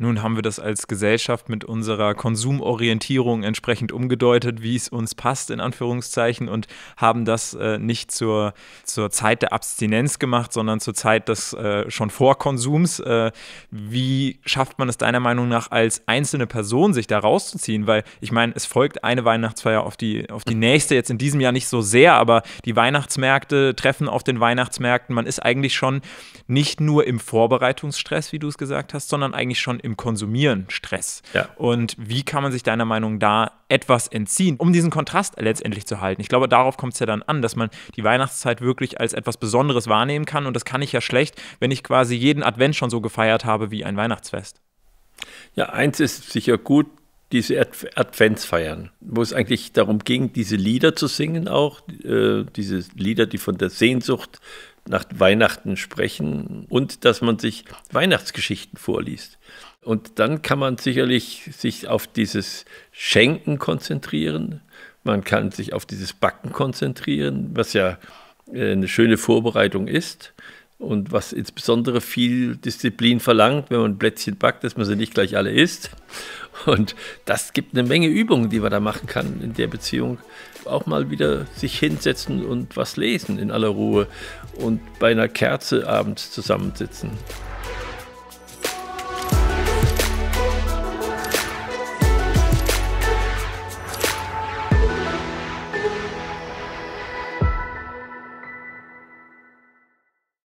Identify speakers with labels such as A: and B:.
A: Nun haben wir das als Gesellschaft mit unserer Konsumorientierung entsprechend umgedeutet, wie es uns passt, in Anführungszeichen, und haben das äh, nicht zur, zur Zeit der Abstinenz gemacht, sondern zur Zeit des äh, schon Vorkonsums. Äh, wie schafft man es deiner Meinung nach als einzelne Person, sich da rauszuziehen? Weil ich meine, es folgt eine Weihnachtsfeier auf die, auf die nächste, jetzt in diesem Jahr nicht so sehr, aber die Weihnachtsmärkte treffen auf den Weihnachtsmärkten. Man ist eigentlich schon nicht nur im Vorbereitungsstress, wie du es gesagt hast, sondern eigentlich schon im im Konsumieren Stress. Ja. Und wie kann man sich deiner Meinung da etwas entziehen, um diesen Kontrast letztendlich zu halten? Ich glaube, darauf kommt es ja dann an, dass man die Weihnachtszeit wirklich als etwas Besonderes wahrnehmen kann. Und das kann ich ja schlecht, wenn ich quasi jeden Advent schon so gefeiert habe wie ein Weihnachtsfest.
B: Ja, eins ist sicher gut, diese Ad Adventsfeiern, wo es eigentlich darum ging, diese Lieder zu singen auch, äh, diese Lieder, die von der Sehnsucht nach Weihnachten sprechen und dass man sich Weihnachtsgeschichten vorliest. Und dann kann man sicherlich sich auf dieses Schenken konzentrieren, man kann sich auf dieses Backen konzentrieren, was ja äh, eine schöne Vorbereitung ist und was insbesondere viel Disziplin verlangt, wenn man ein Plätzchen backt, dass man sie nicht gleich alle isst. Und das gibt eine Menge Übungen, die man da machen kann in der Beziehung. Auch mal wieder sich hinsetzen und was lesen in aller Ruhe und bei einer Kerze abends zusammensitzen.